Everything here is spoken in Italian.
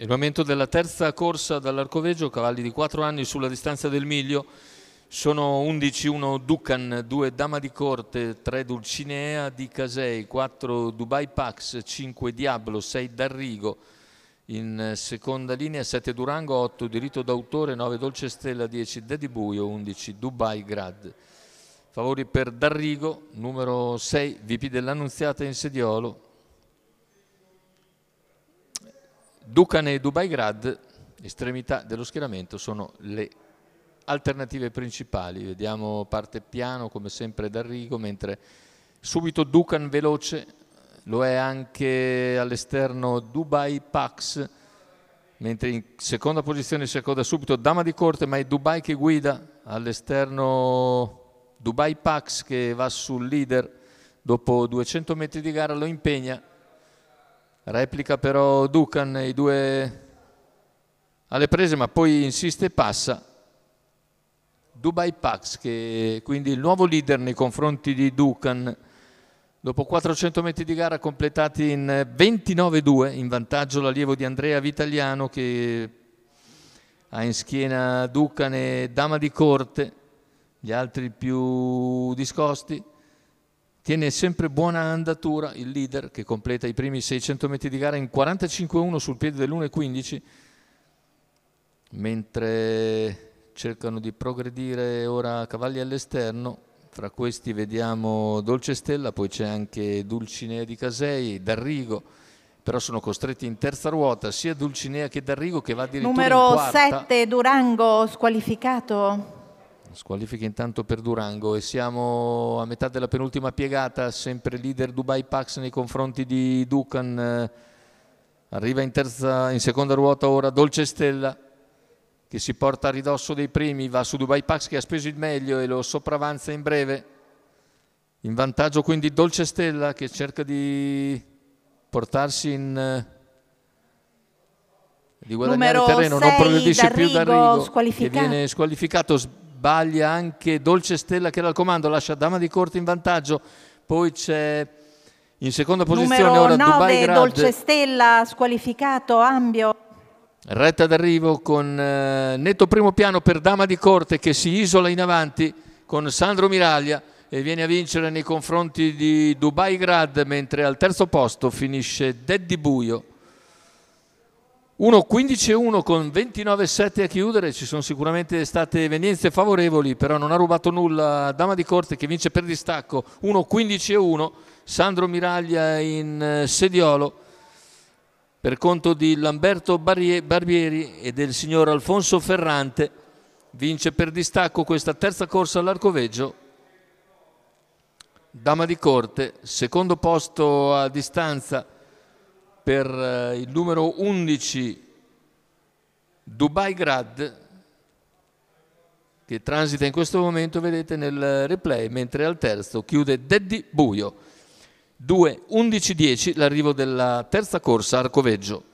Il momento della terza corsa dall'Arcoveggio, cavalli di 4 anni sulla distanza del miglio, sono 11-1 Ducan, 2 Dama di Corte, 3 Dulcinea di Casei, 4 Dubai Pax, 5 Diablo, 6 D'Arrigo, in seconda linea 7 Durango, 8 Diritto d'autore, 9 Dolce Stella, 10 Buio, 11 Dubai Grad. Favori per D'Arrigo, numero 6 VP dell'Annunziata in Sediolo, Dukan e Dubai Grad, estremità dello schieramento, sono le alternative principali. Vediamo parte piano come sempre da Rigo, mentre subito Dukan veloce, lo è anche all'esterno Dubai Pax, mentre in seconda posizione si accoda subito Dama di Corte, ma è Dubai che guida all'esterno Dubai Pax che va sul leader dopo 200 metri di gara, lo impegna replica però Ducan i due alle prese ma poi insiste e passa Dubai Pax che quindi il nuovo leader nei confronti di Ducan dopo 400 metri di gara completati in 29-2 in vantaggio l'allievo di Andrea Vitaliano che ha in schiena Ducan e Dama di Corte gli altri più discosti Tiene sempre buona andatura il leader che completa i primi 600 metri di gara in 45-1 sul piede dell'1.15, mentre cercano di progredire ora cavalli all'esterno. Fra questi vediamo Dolce Stella, poi c'è anche Dulcinea di Casei, D'Arrigo, però sono costretti in terza ruota sia Dulcinea che D'Arrigo che va addirittura Numero in quarta. Numero 7 Durango squalificato squalifica intanto per Durango e siamo a metà della penultima piegata, sempre leader Dubai Pax nei confronti di Dukan, eh, arriva in, terza, in seconda ruota ora Dolce Stella che si porta a ridosso dei primi, va su Dubai Pax che ha speso il meglio e lo sopravanza in breve. In vantaggio quindi Dolce Stella che cerca di portarsi in eh, di guadagnare Numero terreno, non progredisce più da Rigo, che viene squalificato sbaglia anche Dolce Stella che era al comando, lascia Dama di Corte in vantaggio, poi c'è in seconda posizione Numero ora 9, Dubai Grad. Dolce Stella squalificato, Ambio. Retta d'arrivo con eh, netto primo piano per Dama di Corte che si isola in avanti con Sandro Miraglia e viene a vincere nei confronti di Dubai Grad, mentre al terzo posto finisce Deddi Buio. 1-15-1 con 29-7 a chiudere, ci sono sicuramente state evenienze favorevoli, però non ha rubato nulla Dama di Corte che vince per distacco 1-15-1, Sandro Miraglia in eh, sediolo per conto di Lamberto Barbieri e del signor Alfonso Ferrante, vince per distacco questa terza corsa all'arcoveggio. Dama di Corte, secondo posto a distanza per eh, il numero 11 Dubai Grad che transita in questo momento, vedete nel eh, replay, mentre al terzo chiude Deddy Buio. 2-11-10 l'arrivo della terza corsa Arcoveggio.